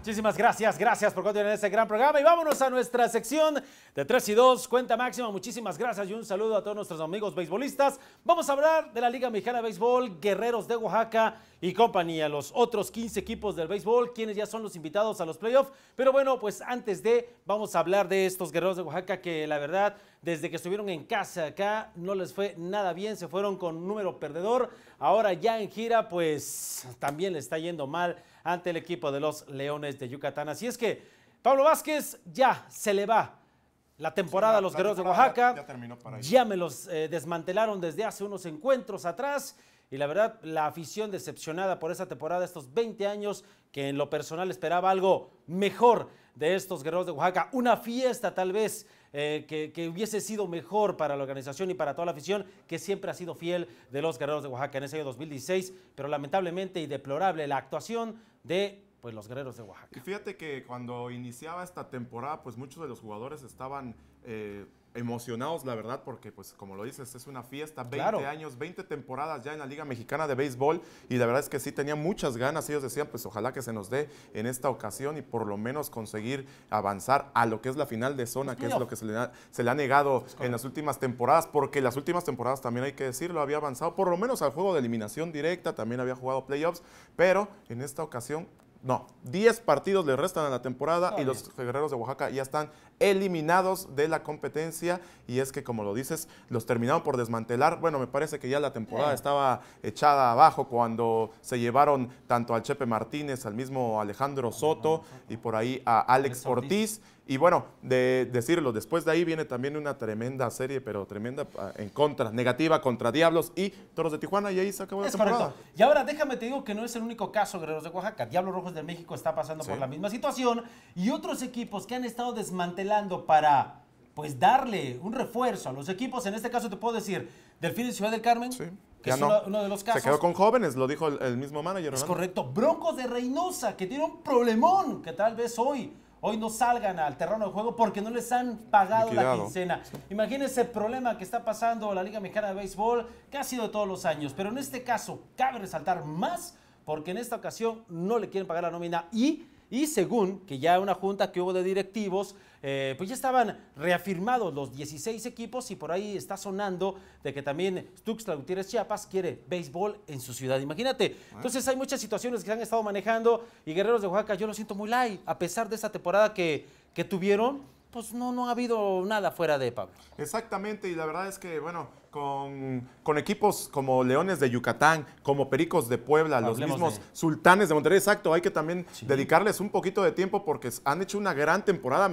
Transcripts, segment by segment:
Muchísimas gracias, gracias por continuar este gran programa y vámonos a nuestra sección de 3 y 2, cuenta máxima. Muchísimas gracias y un saludo a todos nuestros amigos beisbolistas. Vamos a hablar de la Liga Mexicana de Béisbol, Guerreros de Oaxaca y compañía, los otros 15 equipos del béisbol, quienes ya son los invitados a los playoffs. Pero bueno, pues antes de, vamos a hablar de estos Guerreros de Oaxaca que la verdad, desde que estuvieron en casa acá, no les fue nada bien, se fueron con número perdedor. Ahora ya en gira, pues también le está yendo mal ante el equipo de los Leones de Yucatán. Así es que Pablo Vázquez ya se le va la temporada a los Guerreros de Oaxaca. Ya, terminó para ya me los eh, desmantelaron desde hace unos encuentros atrás. Y la verdad, la afición decepcionada por esa temporada, estos 20 años, que en lo personal esperaba algo mejor de estos Guerreros de Oaxaca. Una fiesta tal vez eh, que, hubiese sido mejor para la organización y para toda la afición, que siempre ha sido fiel de los guerreros de Oaxaca en ese año 2016, pero lamentablemente y deplorable la actuación de pues, los guerreros de Oaxaca. fíjate que cuando iniciaba esta temporada, pues muchos de los jugadores estaban... Eh, emocionados, la verdad, porque pues como lo dices, es una fiesta, 20 años, 20 temporadas ya en la Liga Mexicana de Béisbol y la verdad es que sí tenía muchas ganas, ellos decían pues ojalá que se nos dé en esta ocasión y por lo menos conseguir avanzar a lo que es la final de zona, pues que es lo que se le ha, se le ha negado en las últimas temporadas, porque las últimas temporadas también hay que decirlo, había avanzado por lo menos al juego de eliminación directa, también había jugado playoffs, pero en esta ocasión no, 10 partidos le restan a la temporada y los guerreros de Oaxaca ya están eliminados de la competencia. Y es que, como lo dices, los terminaron por desmantelar. Bueno, me parece que ya la temporada estaba echada abajo cuando se llevaron tanto al Chepe Martínez, al mismo Alejandro Soto y por ahí a Alex Ortiz. Y bueno, de decirlo, después de ahí viene también una tremenda serie, pero tremenda ah, en contra, negativa contra Diablos y Toros de Tijuana, y ahí se acabó la temporada. Y ahora déjame te digo que no es el único caso, Guerreros de Oaxaca. Diablos Rojos de México está pasando por la misma situación y otros equipos que han estado desmantelando para pues darle un refuerzo a los equipos. En este caso te puedo decir, Delfín Ciudad del Carmen, que es uno, de los casos. Se quedó con jóvenes, lo dijo el, mismo manager. Es correcto. Broncos de Reynosa, que tiene un problemón que tal vez hoy hoy no salgan al terreno de juego porque no les han pagado la quincena. Imagínense el problema que está pasando la Liga Mexicana de Béisbol, que ha sido de todos los años, pero en este caso cabe resaltar más porque en esta ocasión no le quieren pagar la nómina y y según que ya una junta que hubo de directivos, eh, pues ya estaban reafirmados los 16 equipos y por ahí está sonando de que también Tuxtla Gutiérrez Chiapas quiere béisbol en su ciudad. Imagínate. Ah. Entonces hay muchas situaciones que se han estado manejando y Guerreros de Oaxaca, yo lo siento muy light, a pesar de esa temporada que, tuvieron, pues no, no ha habido nada fuera de Pablo. Exactamente, y la verdad es que, bueno, con, equipos como Leones de Yucatán, como Pericos de Puebla, los mismos Sultanes de Monterrey, exacto, hay que también dedicarles un poquito de tiempo porque han hecho una gran temporada.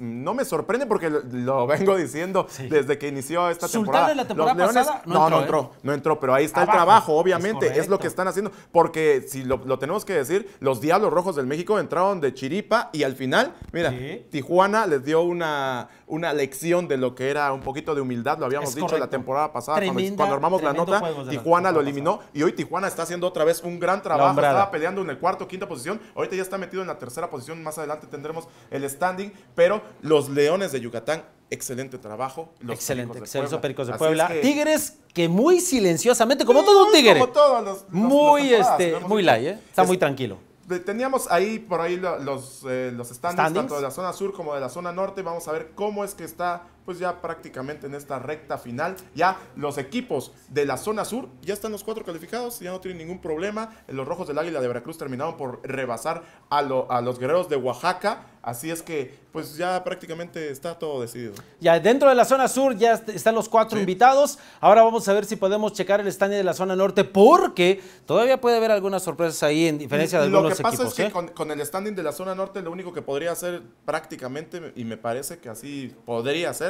no me sorprende porque lo, vengo diciendo desde que inició esta Sultanes temporada. la temporada pasada, no, no, ¿eh? entró, no entró, pero ahí está el trabajo, obviamente, es, lo que están haciendo, porque si lo, tenemos que decir, los Diablos Rojos del México entraron de Chiripa y al final, mira, Tijuana les dio una, una lección de lo que era un poquito de humildad, lo habíamos dicho la temporada pasada, cuando, armamos la nota, Tijuana lo eliminó y hoy Tijuana está haciendo otra vez un gran trabajo. Estaba peleando en el cuarto, quinta posición, ahorita ya está metido en la tercera posición, más adelante tendremos el standing, pero los Leones de Yucatán excelente trabajo. Los excelente, Pericos de Puebla. Tigres que muy silenciosamente, como mm, todo un tigre. todos los, muy, este, muy light, ¿eh? está muy tranquilo. Teníamos ahí por ahí los, eh, los standings, tanto de la zona sur como de la zona norte. Vamos a ver cómo es que está pues ya prácticamente en esta recta final, ya los equipos de la zona sur ya están los cuatro calificados, ya no tienen ningún problema. Los rojos del Águila de Veracruz terminaron por rebasar a, los guerreros de Oaxaca. Así es que, pues ya prácticamente está todo decidido. Ya dentro de la zona sur ya están los cuatro invitados. Ahora vamos a ver si podemos checar el standing de la zona norte, porque todavía puede haber algunas sorpresas ahí en diferencia de algunos equipos. Lo que pasa es que ¿eh? con, con, el standing de la zona norte, lo único que podría hacer prácticamente, y me parece que así podría ser,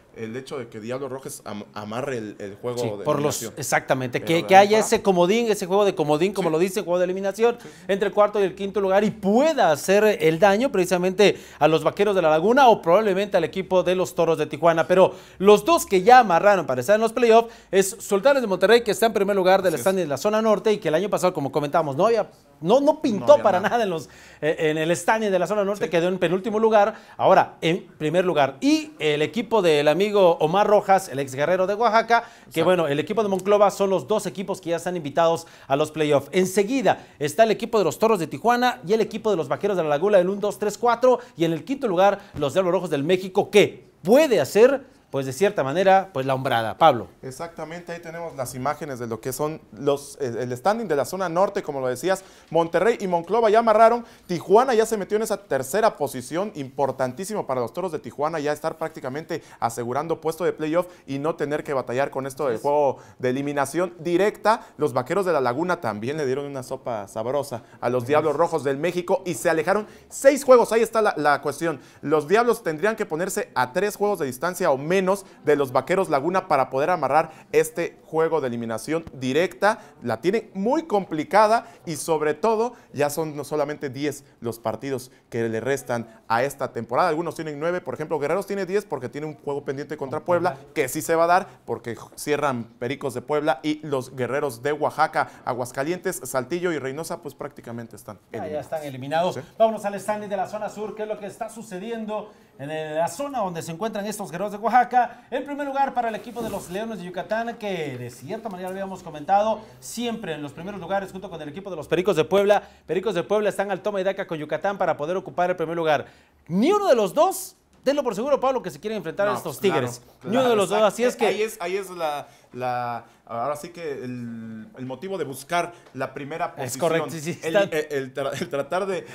el hecho de que Diablo Rojas amarre el, juego de por eliminación. exactamente, que, haya ese comodín, ese juego de comodín, como lo dice, juego de eliminación, entre el cuarto y el quinto lugar y pueda hacer el daño precisamente a los Vaqueros de la Laguna o probablemente al equipo de los Toros de Tijuana. Pero los dos que ya amarraron para estar en los playoffs es Sultanes de Monterrey, que está en primer lugar del stand de la zona norte y que el año pasado, como comentábamos, no había no, no, pintó para nada, en, los, eh, en, el stand de la zona norte, quedó en penúltimo lugar, ahora en primer lugar. Y el equipo de la amigo Omar Rojas, el ex guerrero de Oaxaca, que bueno, el equipo de Monclova son los dos equipos que ya están invitados a los playoffs. Enseguida está el equipo de los Toros de Tijuana y el equipo de los Vaqueros de la Laguna, en 1, 2, 3, 4, y en el quinto lugar los Diablos Rojos del México, que puede hacer pues de cierta manera, pues la hombrada. Pablo. Exactamente, ahí tenemos las imágenes de lo que son los, eh, el standing de la zona norte, como lo decías, Monterrey y Monclova ya amarraron, Tijuana ya se metió en esa tercera posición, importantísimo para los toros de Tijuana, ya estar prácticamente asegurando puesto de playoff y no tener que batallar con esto de juego de eliminación directa. Los vaqueros de la Laguna también le dieron una sopa sabrosa a los Diablos Rojos del México y se alejaron seis juegos, ahí está la, la cuestión. Los Diablos tendrían que ponerse a tres juegos de distancia o menos de los Vaqueros Laguna para poder amarrar este juego de eliminación directa. La tiene muy complicada y sobre todo ya son no solamente 10 los partidos que le restan a esta temporada. Algunos tienen 9, por ejemplo, Guerreros tiene 10 porque tiene un juego pendiente contra Puebla que sí se va a dar porque cierran Pericos de Puebla y los Guerreros de Oaxaca, Aguascalientes, Saltillo y Reynosa pues prácticamente están eliminados. Ya, están eliminados. Vámonos al stand de la zona sur, qué es lo que está sucediendo en la zona donde se encuentran estos guerreros de Oaxaca. En primer lugar, para el equipo de los Leones de Yucatán, que de cierta manera lo habíamos comentado, siempre en los primeros lugares, junto con el equipo de los Pericos de Puebla. Pericos de Puebla están al toma y daca con Yucatán para poder ocupar el primer lugar. Ni uno de los dos Tenlo por seguro, Pablo, que se quieren enfrentar a estos pues Tigres. Ni uno de los dos, así es eh, que... Ahí es, ahí es la, la, ahora sí que el, motivo de buscar la primera posición. Es correcto, el, tratar de,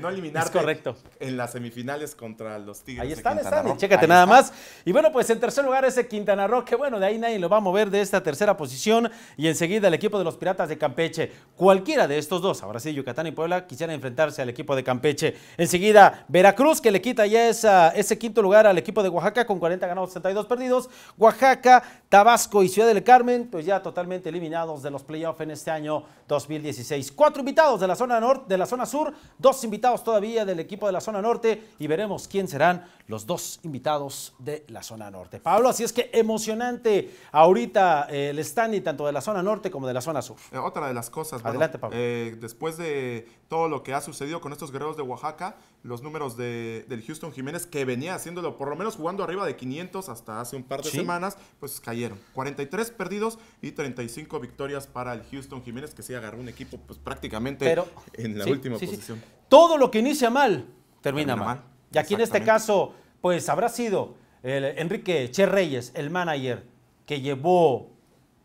no eliminar. En las semifinales contra los Tigres. Ahí están, están. chécate nada más. Y bueno, pues en tercer lugar ese Quintana Roo, que bueno, de ahí nadie lo va a mover de esta tercera posición. Y enseguida el equipo de los Piratas de Campeche. Cualquiera de estos dos, ahora sí, Yucatán y Puebla, quisieran enfrentarse al equipo de Campeche. Enseguida Veracruz, que le quita ya ese quinto lugar al equipo de Oaxaca con 40 ganados, 62 perdidos. Oaxaca, Tabasco y Ciudad del Carmen pues ya totalmente eliminados de los playoffs en este año 2016. Cuatro invitados de la zona norte, de la zona sur, dos invitados todavía del equipo de la zona norte y veremos quién serán los dos invitados de la zona norte. Pablo, así es que emocionante ahorita eh, el el standing tanto de la zona norte como de la zona sur. Eh, otra de las cosas, Pablo. Eh, después de todo lo que ha sucedido con estos guerreros de Oaxaca, los números de, del Houston Jiménez, que venía haciéndolo por lo menos jugando arriba de 500 hasta hace un par de semanas, pues cayeron. 43 perdidos y 35 victorias para el Houston Jiménez, que sí agarró un equipo pues, prácticamente en la última posición. Todo lo que inicia mal termina, mal. Y aquí en este caso, pues habrá sido el Enrique Che Reyes, el manager, que llevó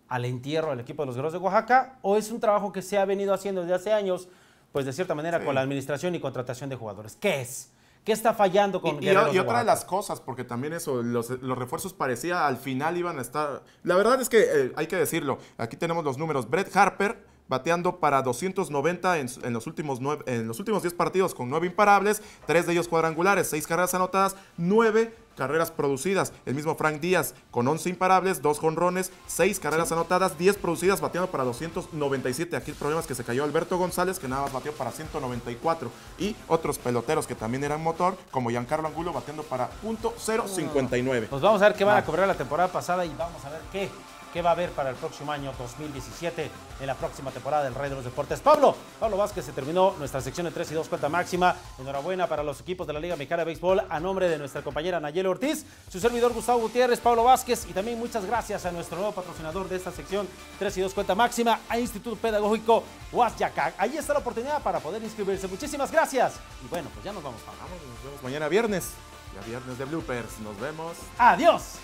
al entierro al equipo de los Guerreros de Oaxaca, o es un trabajo que se ha venido haciendo desde hace años pues de cierta manera, con la administración y contratación de jugadores. ¿Qué es? ¿Qué está fallando con Y, y, otra de, las cosas, porque también eso, los, refuerzos parecía al final iban a estar... La verdad es que eh, hay que decirlo, aquí tenemos los números. Brett Harper bateando para 290 en, los, últimos en los últimos 10 partidos con 9 imparables, 3 de ellos cuadrangulares, 6 carreras anotadas, 9 carreras producidas. El mismo Frank Díaz con 11 imparables, 2 jonrones, 6 carreras anotadas, 10 producidas, bateando para 297. Aquí el problema es que se cayó Alberto González, que nada más bateó para 194. Y otros peloteros que también eran motor, como Giancarlo Angulo, bateando para .059. Pues vamos a ver qué van a cobrar la temporada pasada y vamos a ver qué ¿Qué va a haber para el próximo año 2017 en la próxima temporada del Rey de los Deportes. Pablo, Pablo Vázquez se terminó nuestra sección de 3 y 2 cuenta máxima. Enhorabuena para los equipos de la Liga Mexicana de Béisbol a nombre de nuestra compañera Nayelo Ortiz, su servidor Gustavo Gutiérrez, Pablo Vázquez y también muchas gracias a nuestro nuevo patrocinador de esta sección 3 y 2 cuenta máxima, a Instituto Pedagógico Huasyacac. Ahí está la oportunidad para poder inscribirse. Muchísimas gracias. Y bueno, pues ya nos vamos. Pablo. Nos vemos mañana viernes. Ya viernes de bloopers. Nos vemos. Adiós.